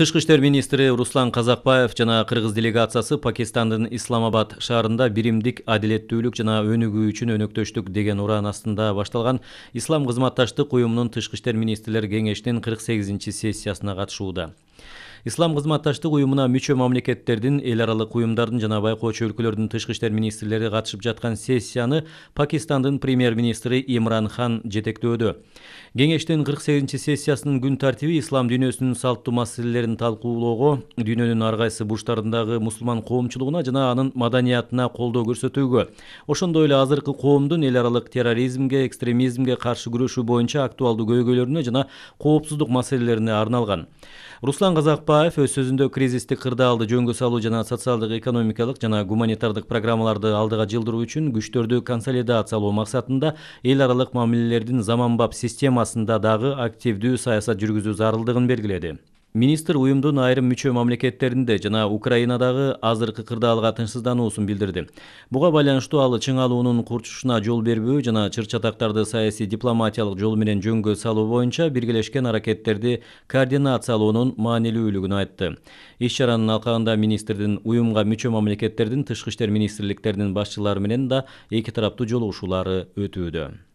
тышкы иштер министри руслан казакбаев жана кыргыз делегациясы пакистандын исламабад шаарында биримдик адилеттүүлүк жана өнүгүү үчүн өнөктөштүк деген ураан астында башталган ислам кызматташтык уюмунун тышкы иштер министрлер кеңешинин кырк сегизинчи сессиясына катышууда ислам кызматташтык уюмуна мүчө мамлекеттердин эл аралык уюмдардын жана байкоочу өлкөлөрдүн тышкы иштер министрлери катышып жаткан сессияны пакистандын премьер министри имран хан жетектөөдө кеңештин кырк сегизинчи сессиясынын күн тартиби ислам дүйнөсүнүн салттуу маселелерин талкуулоого дүйнөнүн ар кайсы бурчтарындагы мусулман коомчулугуна жана анын маданиятына колдоо көрсөтүүгө ошондой эле азыркы коомдун эл аралык терроризмге экстремизмге каршы күрөшүү боюнча актуалдуу көйгөйлөрүнө жана коопсуздук маселелерине арналган Руслан Казакбаев өз сөзүндө кризистик кырдаалды жөнгө салуу жана социалдык экономикалык жана гуманитардык программаларды алдыга жылдыруу үчүн күчтөрдү консолидациялоо максатында эл аралык мамилелердин заманбап системасында дагы активдүү саясат жүргүзүү зарылдыгын белгиледи министр уюмдун айрым мүчө мамлекеттеринде жана украинадагы азыркы кырдаалга тынчсыздануусун билдирди буга байланыштуу ал чыңалуунун курчушуна жол бербөө жана чыр саясий дипломатиялык жол менен жөнгө салуу боюнча биргелешкен аракеттерди координациялоонун маанилүүлүгүн айтты иш чаранын алкагында министрдин уюмга мүчө мамлекеттердин тышкы иштер министрликтеринин башчылары менен да эки тараптуу жолугушуулары өтүүдө